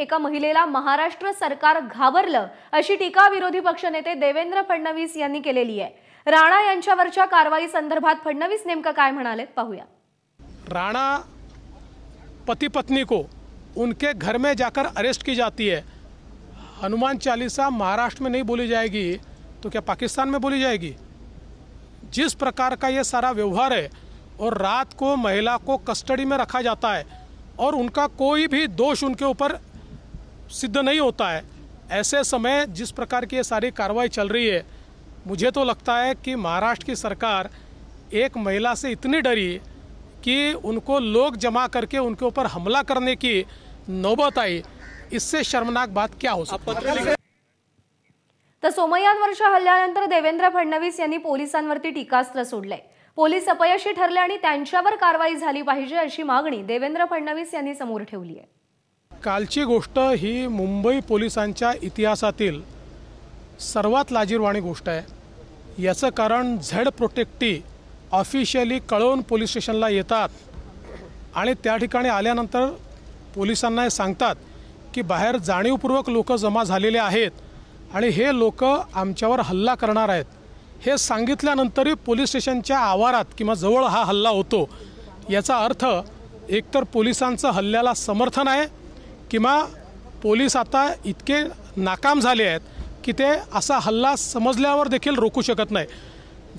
एका महिलेला महाराष्ट्र सरकार घाबरलं अशी टीका विरोधी पक्षनेते देवेंद्र फडणवीस यांनी केलेली आहे राणा यांच्यावरच्या कारवाई संदर्भात फडणवीस नेमकं काय म्हणाले पाहूया राणा पति पत्नी को उनके घर में जाकर अरेस्ट की जाती है हनुमान चालीसा महाराष्ट्र में नहीं बोली जाएगी तो क्या पाकिस्तान में बोली जाएगी जिस प्रकार का ये सारा व्यवहार है और रात को महिला को कस्टडी में रखा जाता है और उनका कोई भी दोष उनके ऊपर सिद्ध नहीं होता है ऐसे समय जिस प्रकार की ये सारी कार्रवाई चल रही है मुझे तो लगता है कि महाराष्ट्र की सरकार एक महिला से इतनी डरी कि उनको लोग जमा करके उनके ऊपर हमला करने की नौबत आई इससे शर्मनाक बात क्या हो सकती तर सोमयांवरच्या हल्ल्यानंतर देवेंद्र फडणवीस यांनी पोलिसांवरती टीकास्त्र सोडलंय पोलीस अपयशी ठरले आणि त्यांच्यावर कारवाई झाली पाहिजे अशी मागणी देवेंद्र फडणवीस यांनी समोर ठेवली आहे कालची गोष्ट ही मुंबई पोलिसांच्या इतिहासातील सर्वात लाजीरवाणी गोष्ट आहे याचं कारण झेड प्रोटेक्टी ऑफिशियली कळवून पोलीस स्टेशनला येतात आणि त्या ठिकाणी आल्यानंतर पोलिसांना हे सांगतात की बाहेर जाणीवपूर्वक लोक जमा झालेले आहेत आणि हे लोक आमच्यावर हल्ला करणार आहेत हे सांगितल्यानंतरही पोलीस स्टेशनच्या आवारात किंवा जवळ हा हल्ला होतो याचा अर्थ एकतर पोलिसांचं हल्ल्याला समर्थन आहे किंवा पोलीस आता इतके नाकाम झाले आहेत की ते असा हल्ला समजल्यावर देखील रोखू शकत नाही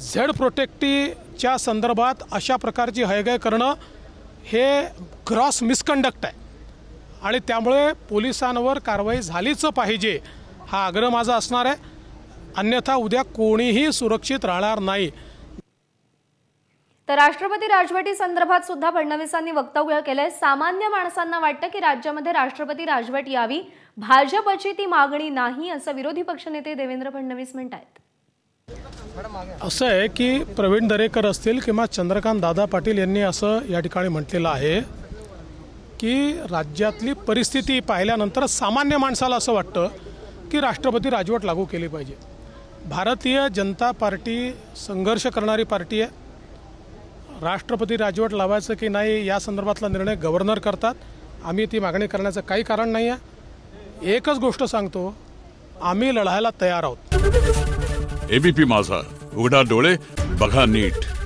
झेड प्रोटेक्टीच्या संदर्भात अशा प्रकारची हयगय करणं हे ग्रॉस मिसकंडक्ट आहे आणि त्यामुळे पोलिसांवर कारवाई झालीच पाहिजे हा आग्रह माझा असणार आहे अन्यथा उद्या कोणीही सुरक्षित राहणार नाही तर राष्ट्रपती राजवटी संदर्भात सुद्धा फडणवीसांनी वक्तव्य केलंय सामान्य माणसांना वाटतं की राज्यामध्ये राष्ट्रपती राजवट यावी भाजपची ती मागणी नाही असं विरोधी पक्षनेते देवेंद्र फडणवीस म्हणतात असं आहे की प्रवीण दरेकर असतील किंवा चंद्रकांत दादा पाटील यांनी असं या ठिकाणी म्हटलेलं आहे की राज्यातली परिस्थिती पाहिल्यानंतर सामान्य माणसाला असं वाटतं की राष्ट्रपती राजवट लागू केली पाहिजे भारतीय जनता पार्टी संघर्ष करणारी पार्टी आहे राष्ट्रपती राजवट लावायचं की नाही या संदर्भातला निर्णय गव्हर्नर करतात आम्ही ती मागणी करण्याचं काही कारण नाही आहे एकच गोष्ट सांगतो आम्ही लढायला तयार आहोत एबीपी माझा उघडा डोळे बघा नीट